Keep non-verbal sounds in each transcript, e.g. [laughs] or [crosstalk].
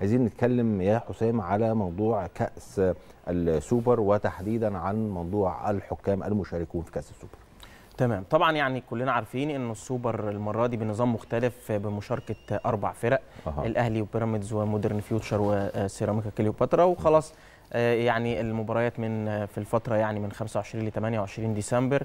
عايزين نتكلم يا حسام على موضوع كأس السوبر وتحديدا عن موضوع الحكام المشاركون في كأس السوبر تمام طبعا يعني كلنا عارفين ان السوبر المره دي بنظام مختلف بمشاركه اربع فرق أه. الاهلي وبيراميدز ومودرن فيوتشر وسيراميكا كليوباترا وخلاص آه، يعني المباريات من آه، في الفتره يعني من 25 ل 28 ديسمبر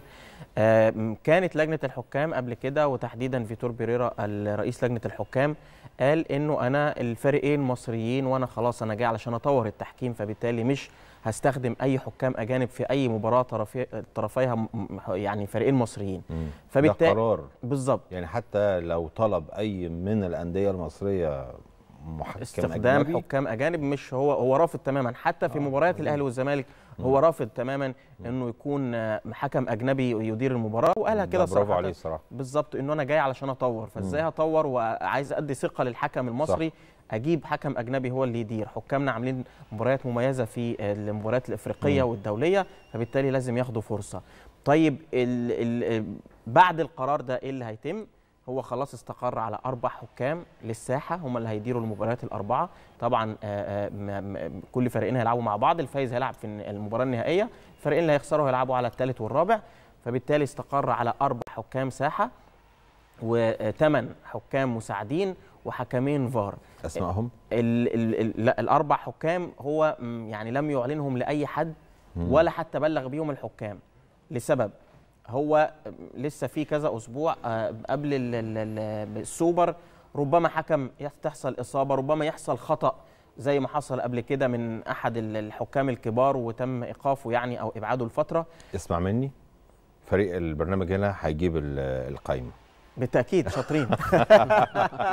آه، كانت لجنه الحكام قبل كده وتحديدا فيتور بيريرا الرئيس لجنه الحكام قال انه انا الفريقين مصريين وانا خلاص انا جاي علشان اطور التحكيم فبالتالي مش هستخدم اي حكام اجانب في اي مباراه طرفي طرفيها يعني فريقين مصريين فبالتالي ده قرار بالظبط يعني حتى لو طلب اي من الانديه المصريه استخدام أجنبي. حكام اجانب مش هو هو رافض تماما حتى في آه، مباريات الاهلي والزمالك هو رافض تماما انه يكون حكم اجنبي يدير المباراه وقالها كده صراحه برافو عليه صراحه بالظبط انه انا جاي علشان اطور فازاي هطور وعايز ادي ثقه للحكم المصري صح. اجيب حكم اجنبي هو اللي يدير حكامنا عاملين مباريات مميزه في المباريات الافريقيه م. والدوليه فبالتالي لازم ياخدوا فرصه طيب الـ الـ بعد القرار ده ايه اللي هيتم هو خلاص استقر على اربع حكام للساحه هم اللي هيديروا المباريات الاربعه طبعا آه، آه، كل فريقين هيلعبوا مع بعض الفايز هيلعب في المباراه النهائيه الفريقين اللي هيخسروا هيلعبوا على الثالث والرابع فبالتالي استقر على اربع حكام ساحه وثمان حكام مساعدين وحكمين فار اسمائهم لا الاربع حكام هو يعني لم يعلنهم لاي حد ولا حتى بلغ بيهم الحكام لسبب هو لسه في كذا اسبوع آه، قبل السوبر ربما حكم تحصل اصابه ربما يحصل خطا زي ما حصل قبل كده من احد الحكام الكبار وتم ايقافه يعني او ابعاده لفتره اسمع مني فريق البرنامج هنا هيجيب القايمه بالتاكيد شاطرين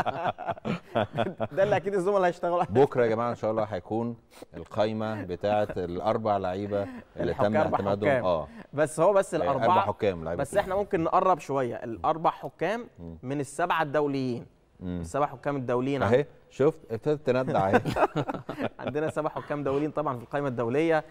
[laughs] ده اللي اكيد الزملاء هيشتغلوا بكره يا جماعه ان شاء الله هيكون القايمه بتاعه الاربع لعيبه اللي تم اعتمادهم اه بس هو بس الاربعه اربع حكام لعيبه بس احنا ممكن نقرب شويه الاربع حكام من السبعه الدوليين السبع حكام الدوليين اهي شفت ابتدت تندع اهي [laughs] عندنا سبع حكام دوليين طبعا في القائمه الدوليه آه،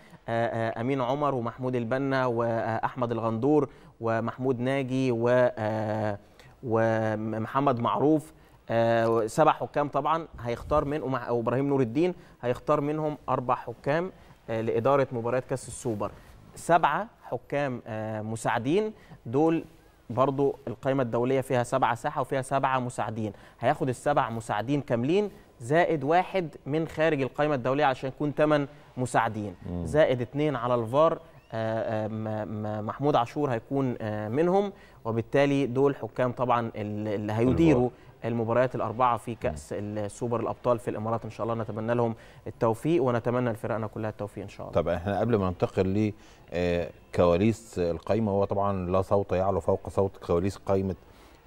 آه، امين عمر ومحمود البنا واحمد الغندور ومحمود ناجي و آه، ومحمد معروف آه، سبع حكام طبعا هيختار من وابراهيم نور الدين هيختار منهم اربع حكام آه، لاداره مباريات كاس السوبر سبعه حكام آه، مساعدين دول برضو القائمة الدولية فيها سبعة ساحة وفيها سبعة مساعدين هياخد السبع مساعدين كاملين زائد واحد من خارج القائمة الدولية عشان يكون ثمان مساعدين زائد اثنين على الفار آه، آه، محمود عاشور هيكون آه، منهم وبالتالي دول حكام طبعا اللي هيديروا المباريات الأربعة في كأس السوبر الأبطال في الإمارات إن شاء الله نتمنى لهم التوفيق ونتمنى لفرقنا كلها التوفيق إن شاء الله طب إحنا قبل ما ننتقل لكواليس القايمة هو طبعا لا صوت يعلو فوق صوت كواليس قايمة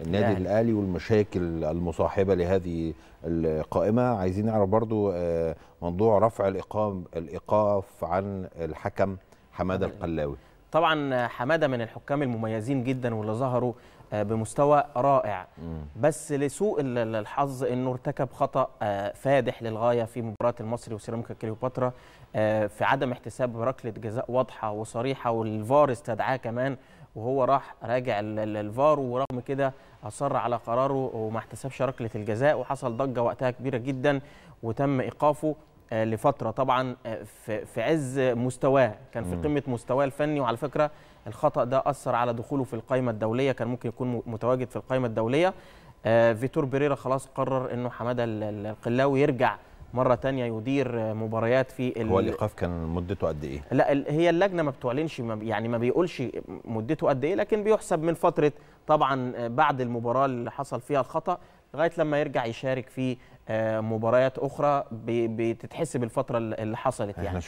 النادي يعني. الاهلي والمشاكل المصاحبه لهذه القائمه عايزين نعرف برضو موضوع رفع الايقاف الايقاف عن الحكم حماده القلاوي طبعا حماده من الحكام المميزين جدا واللي ظهروا آه، بمستوى رائع بس لسوء الحظ انه ارتكب خطا آه، فادح للغايه في مباراه المصري وسيراميكا كليوباترا آه، في عدم احتساب ركله جزاء واضحه وصريحه والفار استدعاه كمان وهو راح راجع الفار ورغم كده اصر على قراره وما احتسبش ركله الجزاء وحصل ضجه وقتها كبيره جدا وتم ايقافه آه، لفتره طبعا آه، في عز مستواه كان في قمه مستواه الفني وعلى فكره الخطا ده اثر على دخوله في القائمه الدوليه كان ممكن يكون متواجد في القائمه الدوليه آه، فيتور بيريرا خلاص قرر انه حماده القلاوي يرجع مره تانية يدير مباريات في هو الايقاف كان مدته قد ايه لا هي اللجنه ما بتعلنش يعني ما بيقولش مدته قد ايه لكن بيحسب من فتره طبعا بعد المباراه اللي حصل فيها الخطا لغايه لما يرجع يشارك في آه، مباريات اخرى بتتحسب الفتره اللي حصلت يعني